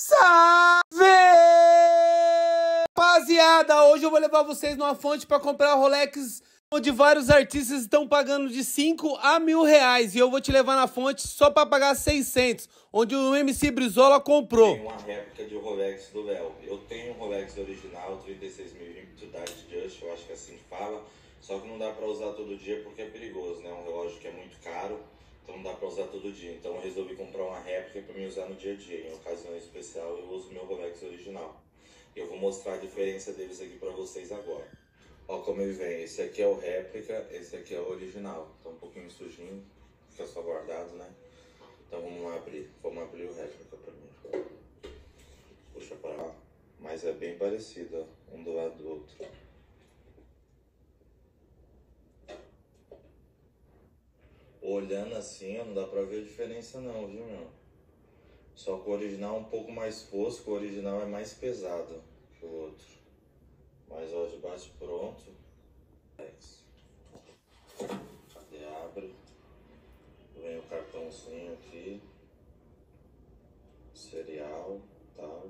Salve! Rapaziada, hoje eu vou levar vocês numa fonte para comprar Rolex onde vários artistas estão pagando de 5 a mil reais e eu vou te levar na fonte só para pagar 600, onde o MC Brizola comprou. Tem uma réplica de Rolex do Léo. Eu tenho um Rolex original, 36 mil Diamond Just, eu acho que é assim fala, só que não dá para usar todo dia porque é perigoso, né? Um relógio que é muito caro. Então não dá para usar todo dia. Então eu resolvi comprar uma réplica para me usar no dia a dia. Em ocasião especial eu uso meu Rolex original. Eu vou mostrar a diferença deles aqui para vocês agora. Olha como ele vem. Esse aqui é o réplica, esse aqui é o original. Tá um pouquinho sujinho, fica só guardado, né? Então vamos lá abrir. Vamos abrir o réplica mim. Puxa para lá. Mas é bem parecido, ó, um do lado do outro. Olhando assim, não dá pra ver a diferença não, viu, meu? Só que o original é um pouco mais fosco, o original é mais pesado que o outro. Mas ó, de baixo pronto. É Cadê? Abre. Vem o cartãozinho aqui. Cereal, tal.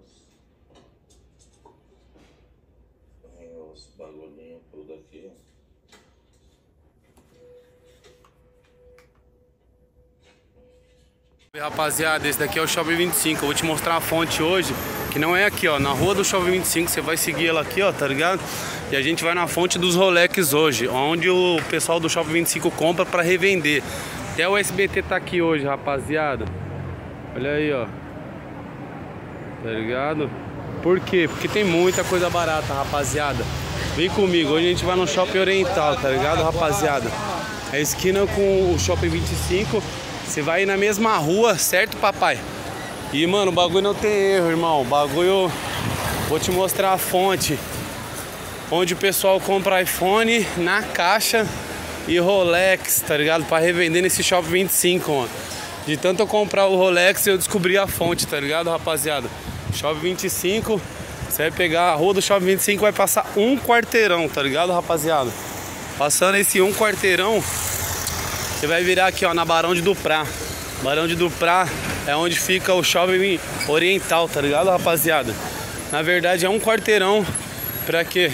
Vem os bagulhinhos tudo aqui, ó. Rapaziada, esse daqui é o Shopping 25. Eu vou te mostrar a fonte hoje, que não é aqui, ó, na rua do Shopping 25. Você vai seguir ela aqui, ó, tá ligado? E a gente vai na fonte dos Rolex hoje, onde o pessoal do Shopping 25 compra para revender. Até o SBT tá aqui hoje, rapaziada. Olha aí, ó. Tá ligado? Por quê? Porque tem muita coisa barata, rapaziada. Vem comigo, hoje a gente vai no Shopping Oriental, tá ligado, rapaziada? É esquina com o Shopping 25 você vai na mesma rua, certo, papai? E, mano, o bagulho não tem erro, irmão. O bagulho. Vou te mostrar a fonte. Onde o pessoal compra iPhone na caixa e Rolex, tá ligado? Pra revender nesse Shop 25, mano. De tanto eu comprar o Rolex, eu descobri a fonte, tá ligado, rapaziada? Shop 25. Você vai pegar a rua do Shopping 25 vai passar um quarteirão, tá ligado, rapaziada? Passando esse um quarteirão, você vai virar aqui, ó, na Barão de Duprá. Barão de Duprá é onde fica o shopping oriental, tá ligado, rapaziada? Na verdade é um quarteirão para quê?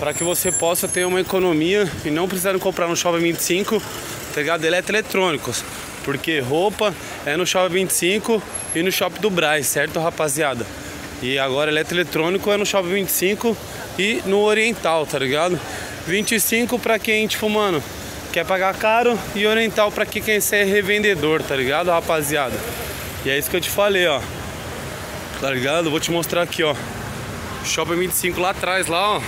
Para que você possa ter uma economia e não precisar comprar no Shopping 25, tá ligado? Eletroeletrônicos. É porque roupa é no Shopping 25 e no Shopping do Braz, certo, rapaziada? E agora eletroeletrônico é, é no Shopping 25 e no Oriental, tá ligado? 25 para quem, tipo, mano, quer pagar caro e oriental para que quem é revendedor, tá ligado, rapaziada? E é isso que eu te falei, ó. Tá ligado? Vou te mostrar aqui, ó. Shopping 25 lá atrás, lá, ó.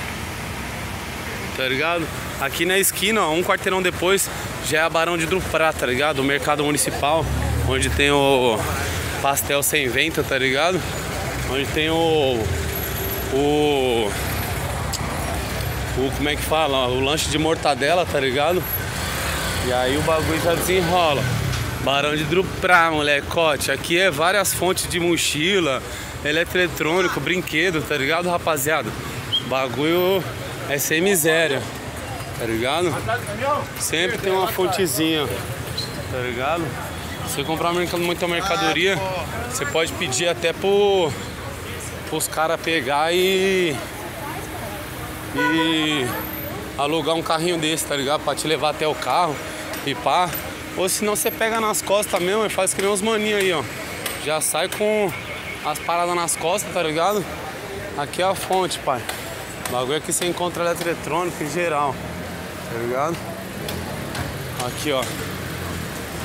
Tá ligado? Aqui na esquina, ó, um quarteirão depois, já é a Barão de Duprá, tá ligado? O mercado municipal, onde tem o pastel sem vento, tá ligado? Onde tem o. O. O. Como é que fala? o lanche de mortadela, tá ligado? E aí o bagulho já desenrola. Barão de Drupá, molecote. Aqui é várias fontes de mochila, eletrônico, brinquedo, tá ligado, rapaziada? Bagulho é sem miséria, tá ligado? Sempre tem uma fontezinha, tá ligado? Se você comprar muita mercadoria, você pode pedir até pro, pros caras pegar e. e alugar um carrinho desse, tá ligado? Pra te levar até o carro e pá. Ou senão você pega nas costas mesmo e faz que nem uns maninhos aí, ó. Já sai com as paradas nas costas, tá ligado? Aqui é a fonte, pai. O bagulho aqui é você encontra eletrônico em geral, tá ligado? Aqui, ó.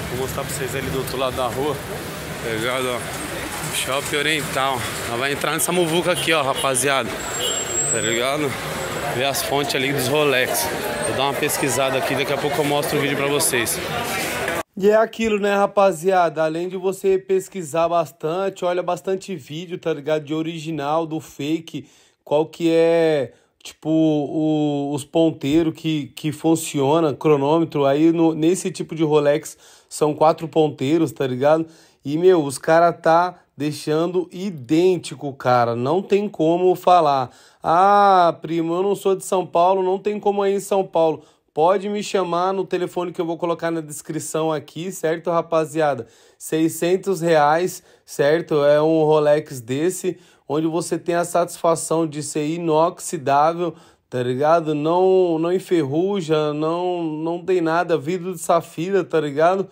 Vou mostrar pra vocês ali do outro lado da rua, tá ligado, ó. Shopping Oriental. Ela vai entrar nessa muvuca aqui, ó, rapaziada. Tá ligado? ver as fontes ali dos Rolex. Vou dar uma pesquisada aqui, daqui a pouco eu mostro o vídeo para vocês. E é aquilo, né, rapaziada? Além de você pesquisar bastante, olha bastante vídeo, tá ligado? De original, do fake, qual que é, tipo, o, os ponteiros que, que funciona, cronômetro. Aí no, nesse tipo de Rolex são quatro ponteiros, tá ligado? E, meu, os caras tá deixando idêntico, cara. Não tem como falar. Ah, primo, eu não sou de São Paulo, não tem como ir em São Paulo. Pode me chamar no telefone que eu vou colocar na descrição aqui, certo, rapaziada? 600 reais, certo? É um Rolex desse, onde você tem a satisfação de ser inoxidável, tá ligado? Não, não enferruja, não, não tem nada, vidro de safira, tá ligado?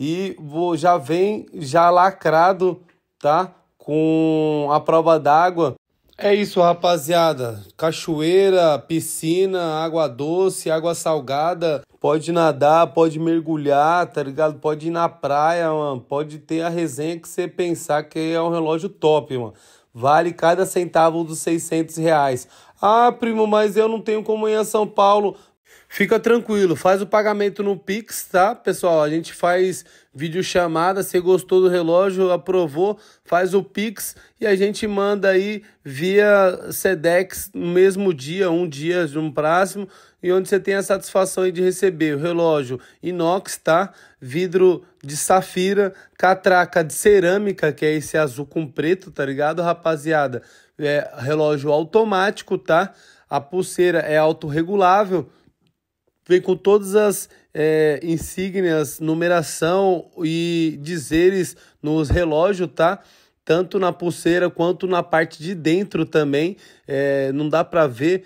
E já vem já lacrado, tá? Com a prova d'água é isso, rapaziada. Cachoeira, piscina, água doce, água salgada. Pode nadar, pode mergulhar, tá ligado? Pode ir na praia, mano. Pode ter a resenha que você pensar que é um relógio top, mano. Vale cada centavo dos 600 reais. Ah, primo, mas eu não tenho como ir a São Paulo. Fica tranquilo, faz o pagamento no Pix, tá, pessoal? A gente faz videochamada, se gostou do relógio, aprovou, faz o Pix e a gente manda aí via Sedex no mesmo dia, um dia de um próximo, e onde você tem a satisfação de receber o relógio inox, tá? Vidro de safira, catraca de cerâmica, que é esse azul com preto, tá ligado, rapaziada? É relógio automático, tá? A pulseira é autorregulável vem com todas as é, insígnias, numeração e dizeres nos relógios, tá? Tanto na pulseira quanto na parte de dentro também. É, não dá para ver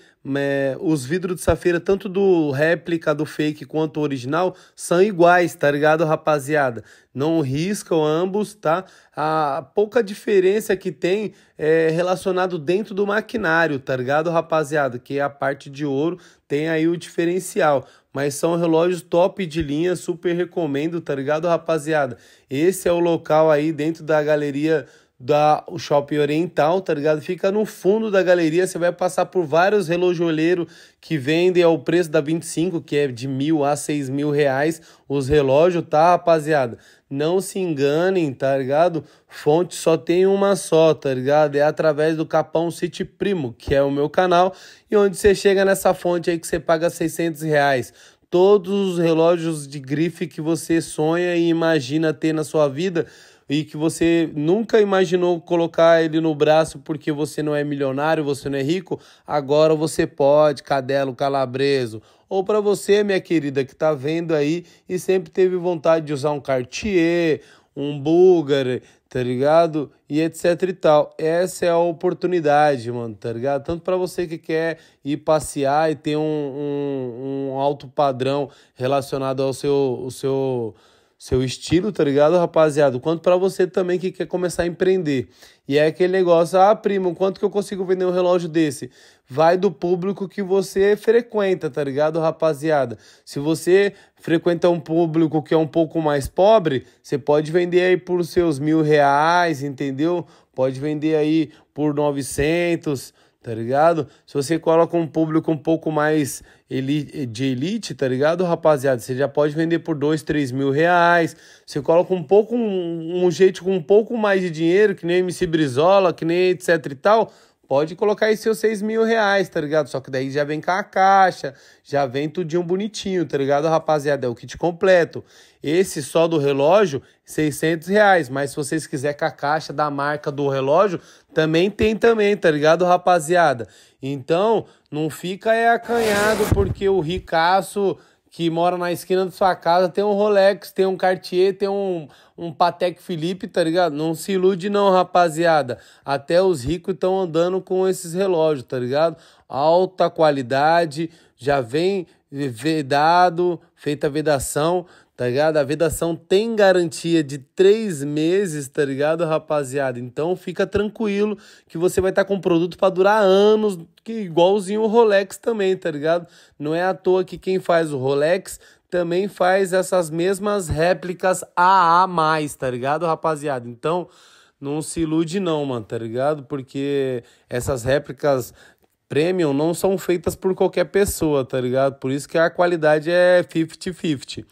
os vidros de safira, tanto do réplica, do fake, quanto original, são iguais, tá ligado, rapaziada? Não riscam ambos, tá? A pouca diferença que tem é relacionado dentro do maquinário, tá ligado, rapaziada? Que é a parte de ouro tem aí o diferencial. Mas são relógios top de linha, super recomendo, tá ligado, rapaziada? Esse é o local aí dentro da galeria da o shopping oriental, tá ligado? Fica no fundo da galeria, você vai passar por vários relojoleiros que vendem ao preço da 25, que é de mil a seis mil reais os relógios, tá, rapaziada? Não se enganem, tá ligado? Fonte só tem uma só, tá ligado? É através do Capão City Primo, que é o meu canal, e onde você chega nessa fonte aí que você paga 600 reais todos os relógios de grife que você sonha e imagina ter na sua vida, e que você nunca imaginou colocar ele no braço porque você não é milionário, você não é rico, agora você pode, cadelo calabreso. Ou para você, minha querida, que está vendo aí e sempre teve vontade de usar um Cartier, um Bulgari, tá ligado? E etc e tal. Essa é a oportunidade, mano, tá ligado? Tanto para você que quer ir passear e ter um, um, um alto padrão relacionado ao seu, o seu seu estilo, tá ligado, rapaziada? Quanto para você também que quer começar a empreender. E é aquele negócio, ah, primo, quanto que eu consigo vender um relógio desse? Vai do público que você frequenta, tá ligado, rapaziada? Se você frequenta um público que é um pouco mais pobre, você pode vender aí por seus mil reais, entendeu? Pode vender aí por 900, tá ligado? Se você coloca um público um pouco mais elite, de elite, tá ligado, rapaziada? Você já pode vender por dois, três mil reais. Você coloca um pouco, um, um jeito com um pouco mais de dinheiro, que nem MC Brizola, que nem etc e tal pode colocar aí seus 6 mil reais, tá ligado? Só que daí já vem com a caixa, já vem tudinho bonitinho, tá ligado, rapaziada? É o kit completo. Esse só do relógio, 600 reais. Mas se vocês quiserem com a caixa da marca do relógio, também tem também, tá ligado, rapaziada? Então, não fica é acanhado porque o ricaço que mora na esquina da sua casa tem um Rolex, tem um Cartier, tem um, um Patek Philippe, tá ligado? Não se ilude não, rapaziada. Até os ricos estão andando com esses relógios, tá ligado? Alta qualidade, já vem vedado, feita a vedação tá ligado? A vedação tem garantia de três meses, tá ligado, rapaziada? Então fica tranquilo que você vai estar tá com um produto para durar anos, que igualzinho o Rolex também, tá ligado? Não é à toa que quem faz o Rolex também faz essas mesmas réplicas AA+, tá ligado, rapaziada? Então, não se ilude não, mano, tá ligado? Porque essas réplicas premium não são feitas por qualquer pessoa, tá ligado? Por isso que a qualidade é 50-50.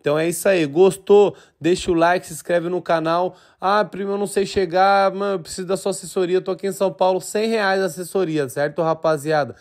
Então é isso aí. Gostou? Deixa o like, se inscreve no canal. Ah, primo, eu não sei chegar, mano, eu preciso da sua assessoria. Eu tô aqui em São Paulo, 100 reais assessoria, certo, rapaziada?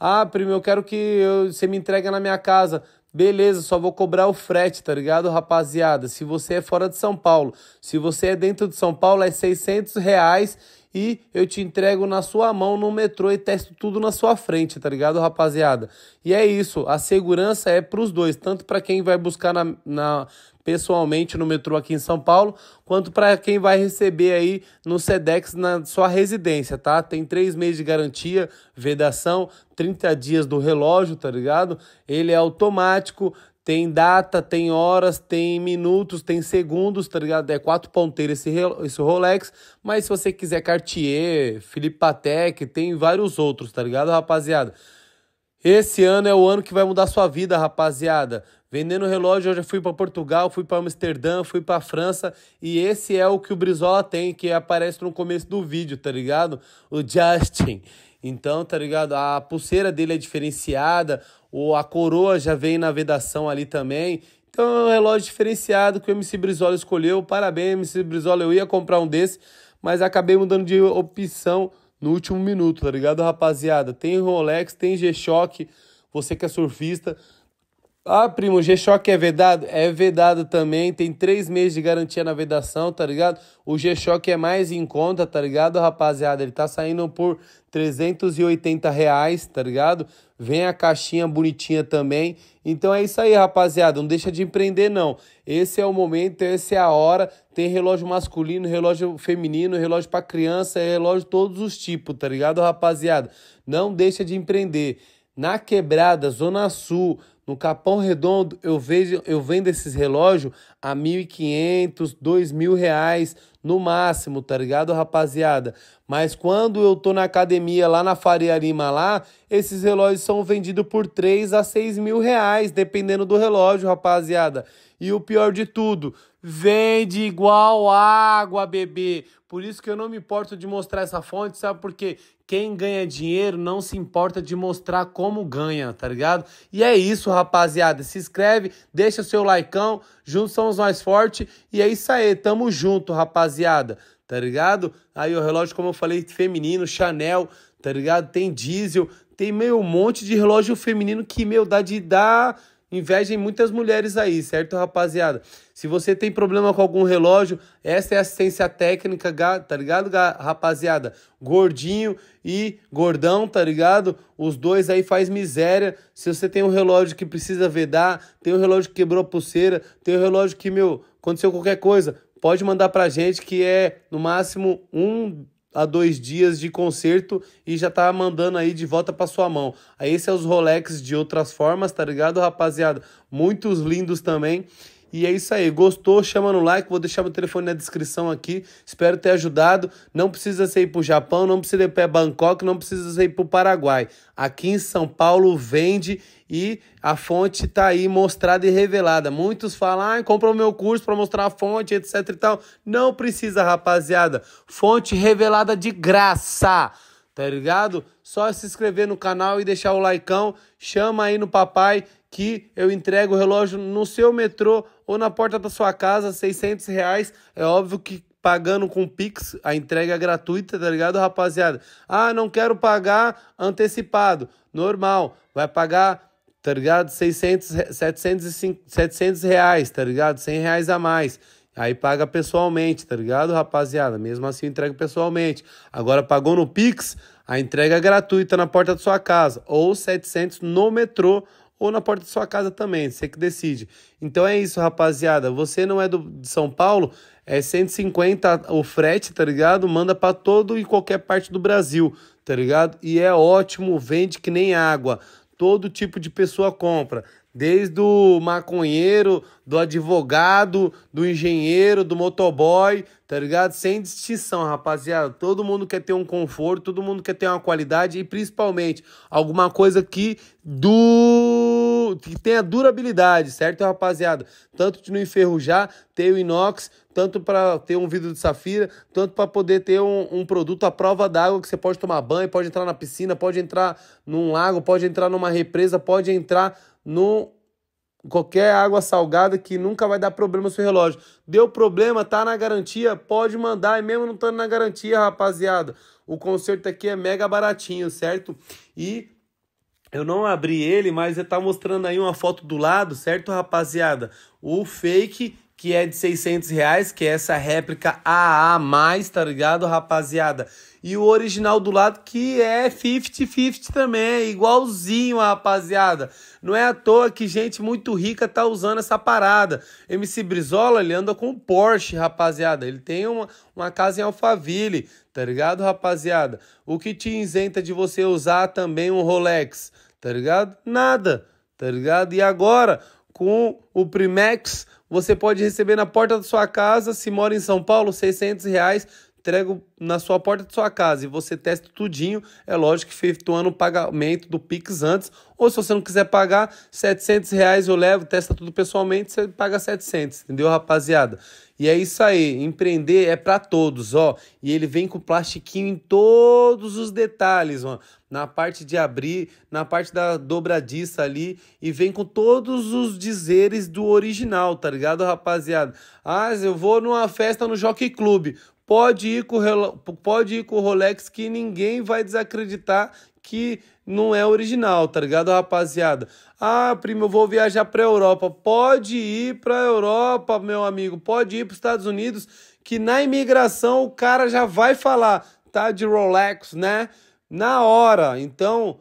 Ah, primo, eu quero que eu, você me entregue na minha casa. Beleza, só vou cobrar o frete, tá ligado, rapaziada? Se você é fora de São Paulo, se você é dentro de São Paulo, é 600 reais e eu te entrego na sua mão no metrô e testo tudo na sua frente, tá ligado, rapaziada? E é isso, a segurança é para os dois, tanto para quem vai buscar na, na, pessoalmente no metrô aqui em São Paulo, quanto para quem vai receber aí no SEDEX na sua residência, tá? Tem três meses de garantia, vedação, 30 dias do relógio, tá ligado? Ele é automático, tem data, tem horas, tem minutos, tem segundos, tá ligado? É quatro ponteiros esse, esse Rolex, mas se você quiser Cartier, Philippe Patek, tem vários outros, tá ligado, rapaziada? Esse ano é o ano que vai mudar sua vida, rapaziada. Vendendo relógio, eu já fui para Portugal, fui para Amsterdã, fui para França. E esse é o que o Brizola tem, que aparece no começo do vídeo, tá ligado? O Justin. Então, tá ligado? A pulseira dele é diferenciada, ou a coroa já vem na vedação ali também. Então é um relógio diferenciado que o MC Brizola escolheu. Parabéns, MC Brizola. Eu ia comprar um desse, mas acabei mudando de opção no último minuto, tá ligado, rapaziada? Tem Rolex, tem G-Shock. Você que é surfista, ah, primo, o G-Shock é vedado? É vedado também, tem três meses de garantia na vedação, tá ligado? O G-Shock é mais em conta, tá ligado, rapaziada? Ele tá saindo por 380 reais, tá ligado? Vem a caixinha bonitinha também. Então é isso aí, rapaziada, não deixa de empreender não. Esse é o momento, essa é a hora. Tem relógio masculino, relógio feminino, relógio para criança, relógio todos os tipos, tá ligado, rapaziada? Não deixa de empreender. Na Quebrada, Zona Sul, no Capão Redondo, eu, vejo, eu vendo esses relógios a R$ 1.500, R$ reais no máximo, tá ligado, rapaziada? Mas quando eu tô na academia lá na Faria Lima lá, esses relógios são vendidos por 3 a R$ mil reais, dependendo do relógio, rapaziada. E o pior de tudo, vende igual água, bebê. Por isso que eu não me importo de mostrar essa fonte, sabe? Porque quem ganha dinheiro não se importa de mostrar como ganha, tá ligado? E é isso, rapaziada. Se inscreve, deixa o seu likeão, juntos somos mais fortes. E é isso aí, tamo junto, rapaziada, tá ligado? Aí o relógio, como eu falei, feminino, Chanel, tá ligado? Tem diesel, tem meio um monte de relógio feminino que, meu, dá de dar Invejem muitas mulheres aí, certo, rapaziada? Se você tem problema com algum relógio, essa é assistência técnica, tá ligado, rapaziada? Gordinho e gordão, tá ligado? Os dois aí faz miséria. Se você tem um relógio que precisa vedar, tem um relógio que quebrou a pulseira, tem um relógio que, meu, aconteceu qualquer coisa, pode mandar pra gente que é no máximo um a dois dias de conserto e já tá mandando aí de volta para sua mão. Aí esse é os Rolex de outras formas, tá ligado, rapaziada? Muitos lindos também. E é isso aí. Gostou? Chama no like. Vou deixar meu telefone na descrição aqui. Espero ter ajudado. Não precisa sair para pro Japão, não precisa ir para Bangkok, não precisa ir pro Paraguai. Aqui em São Paulo vende e a fonte tá aí mostrada e revelada. Muitos falam, ah, compra o meu curso para mostrar a fonte, etc e tal. Não precisa, rapaziada. Fonte revelada de graça tá ligado? Só se inscrever no canal e deixar o likeão. Chama aí no papai que eu entrego o relógio no seu metrô ou na porta da sua casa, 600 reais. É óbvio que pagando com Pix, a entrega é gratuita, tá ligado, rapaziada? Ah, não quero pagar antecipado. Normal, vai pagar tá ligado? 600, 705, 700 reais, tá ligado? 100 reais a mais. Aí paga pessoalmente, tá ligado, rapaziada? Mesmo assim, entrega pessoalmente. Agora, pagou no Pix, a entrega é gratuita na porta da sua casa. Ou 700 no metrô ou na porta da sua casa também, você que decide. Então é isso, rapaziada. Você não é do, de São Paulo, é 150 o frete, tá ligado? Manda para todo e qualquer parte do Brasil, tá ligado? E é ótimo, vende que nem água. Todo tipo de pessoa compra. Desde o maconheiro, do advogado, do engenheiro, do motoboy, tá ligado? Sem distinção, rapaziada. Todo mundo quer ter um conforto, todo mundo quer ter uma qualidade e principalmente alguma coisa que do que tenha durabilidade, certo, rapaziada? Tanto de não enferrujar, ter o inox, tanto para ter um vidro de safira, tanto para poder ter um, um produto à prova d'água que você pode tomar banho, pode entrar na piscina, pode entrar num lago, pode entrar numa represa, pode entrar no qualquer água salgada que nunca vai dar problema no seu relógio. Deu problema, tá na garantia, pode mandar, e mesmo não estando na garantia, rapaziada. O conserto aqui é mega baratinho, certo? E eu não abri ele, mas ele tá mostrando aí uma foto do lado, certo, rapaziada? O fake que é de 600 reais, que é essa réplica AA+, tá ligado, rapaziada? E o original do lado que é 50-50 também, é igualzinho, rapaziada. Não é à toa que gente muito rica tá usando essa parada. MC Brizola, ele anda com Porsche, rapaziada. Ele tem uma, uma casa em Alphaville, tá ligado, rapaziada? O que te isenta de você usar também um Rolex, tá ligado? Nada, tá ligado? E agora, com o Primex você pode receber na porta da sua casa, se mora em São Paulo, 600 reais entrego na sua porta de sua casa e você testa tudinho, é lógico que efetuando o pagamento do Pix antes, ou se você não quiser pagar 700 reais eu levo, testa tudo pessoalmente, você paga 700, entendeu rapaziada? E é isso aí, empreender é para todos, ó. E ele vem com plastiquinho em todos os detalhes, mano. Na parte de abrir, na parte da dobradiça ali, e vem com todos os dizeres do original, tá ligado, rapaziada? Ah, eu vou numa festa no Jockey Club. Pode ir, com pode ir com o Rolex que ninguém vai desacreditar que não é original, tá ligado, rapaziada? Ah, primo, eu vou viajar a Europa. Pode ir a Europa, meu amigo. Pode ir para os Estados Unidos, que na imigração o cara já vai falar, tá de Rolex, né? Na hora. Então,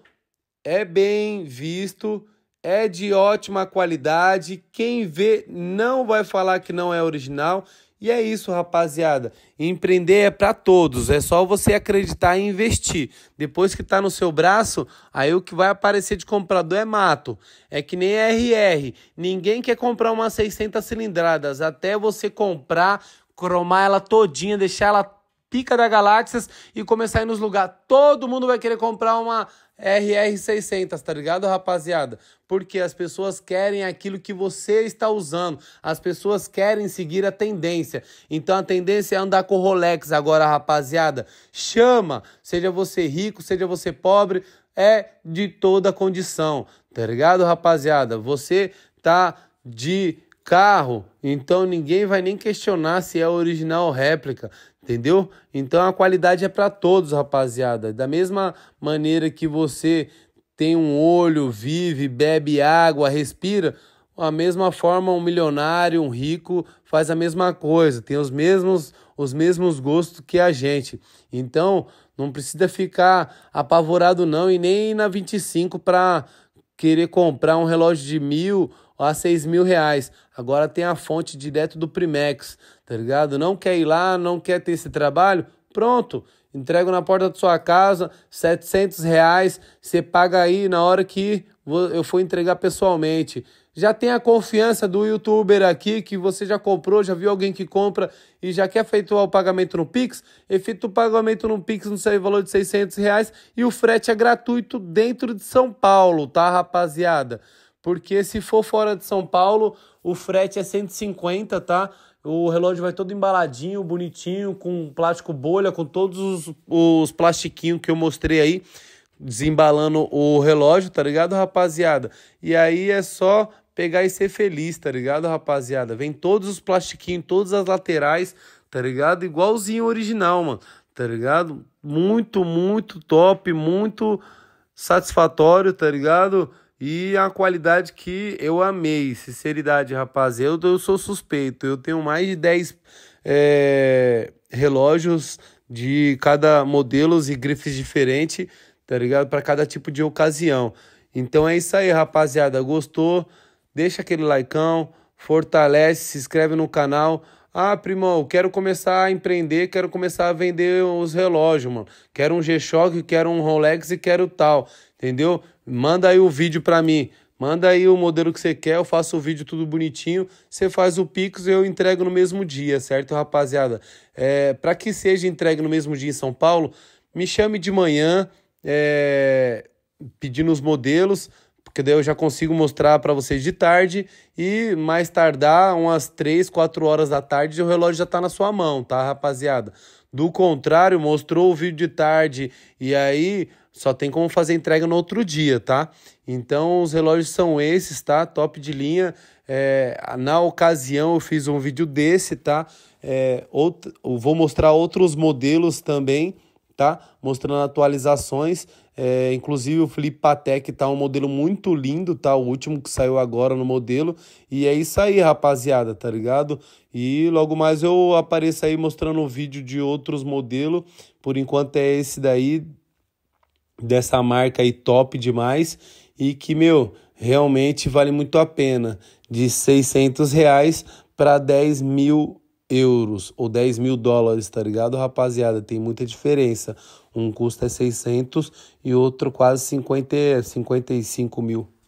é bem visto, é de ótima qualidade. Quem vê não vai falar que não é original. E é isso, rapaziada. Empreender é para todos, é só você acreditar e investir. Depois que tá no seu braço, aí o que vai aparecer de comprador é mato. É que nem RR. Ninguém quer comprar uma 600 cilindradas até você comprar, cromar ela todinha, deixar ela pica da galáxias e começar a ir nos lugares. Todo mundo vai querer comprar uma RR600, tá ligado, rapaziada? Porque as pessoas querem aquilo que você está usando. As pessoas querem seguir a tendência. Então a tendência é andar com Rolex agora, rapaziada. Chama! Seja você rico, seja você pobre, é de toda condição, tá ligado, rapaziada? Você tá de carro, então ninguém vai nem questionar se é original ou réplica, Entendeu? Então a qualidade é para todos, rapaziada. Da mesma maneira que você tem um olho, vive, bebe água, respira, a mesma forma um milionário, um rico faz a mesma coisa, tem os mesmos os mesmos gostos que a gente. Então, não precisa ficar apavorado não e nem na 25 para querer comprar um relógio de mil a 6 mil reais. Agora tem a fonte direto do Primex, tá ligado? Não quer ir lá, não quer ter esse trabalho? Pronto, entrego na porta da sua casa, 700 reais, você paga aí na hora que eu for entregar pessoalmente. Já tem a confiança do youtuber aqui que você já comprou, já viu alguém que compra e já quer efetuar o pagamento no Pix? Efetua o pagamento no Pix no seu valor de 600 reais e o frete é gratuito dentro de São Paulo, tá, rapaziada? porque se for fora de São Paulo, o frete é 150, tá? O relógio vai todo embaladinho, bonitinho, com plástico bolha, com todos os, os plastiquinhos que eu mostrei aí, desembalando o relógio, tá ligado, rapaziada? E aí é só pegar e ser feliz, tá ligado, rapaziada? Vem todos os plastiquinhos, todas as laterais, tá ligado? Igualzinho original, mano, tá ligado? Muito, muito top, muito satisfatório, tá ligado? E a qualidade que eu amei, sinceridade, rapaz. Eu, eu sou suspeito. Eu tenho mais de 10 é, relógios de cada modelos e grifes diferente, tá ligado? Para cada tipo de ocasião. Então é isso aí, rapaziada. Gostou? Deixa aquele like, fortalece, se inscreve no canal. Ah, primão, quero começar a empreender, quero começar a vender os relógios, mano. Quero um G-Shock, quero um Rolex e quero tal entendeu? Manda aí o vídeo para mim. Manda aí o modelo que você quer, eu faço o vídeo tudo bonitinho. Você faz o Pix e eu entrego no mesmo dia, certo, rapaziada? É, para que seja entregue no mesmo dia em São Paulo, me chame de manhã é, pedindo os modelos, porque daí eu já consigo mostrar para vocês de tarde e mais tardar, umas 3, 4 horas da tarde, o relógio já está na sua mão, tá, rapaziada? Do contrário, mostrou o vídeo de tarde e aí só tem como fazer entrega no outro dia, tá? Então os relógios são esses, tá? Top de linha. É, na ocasião eu fiz um vídeo desse, tá? É, outro, vou mostrar outros modelos também, tá? Mostrando atualizações. É, inclusive o Felipe Patek tá um modelo muito lindo, tá? O último que saiu agora no modelo. E é isso aí, rapaziada, tá ligado? E logo mais eu apareço aí mostrando um vídeo de outros modelos. Por enquanto é esse daí, dessa marca aí top demais e que, meu, realmente vale muito a pena. De 600 reais para 10 mil euros ou 10 mil dólares, tá ligado, rapaziada? Tem muita diferença. Um custa 600 é e outro quase 50, 55 mil.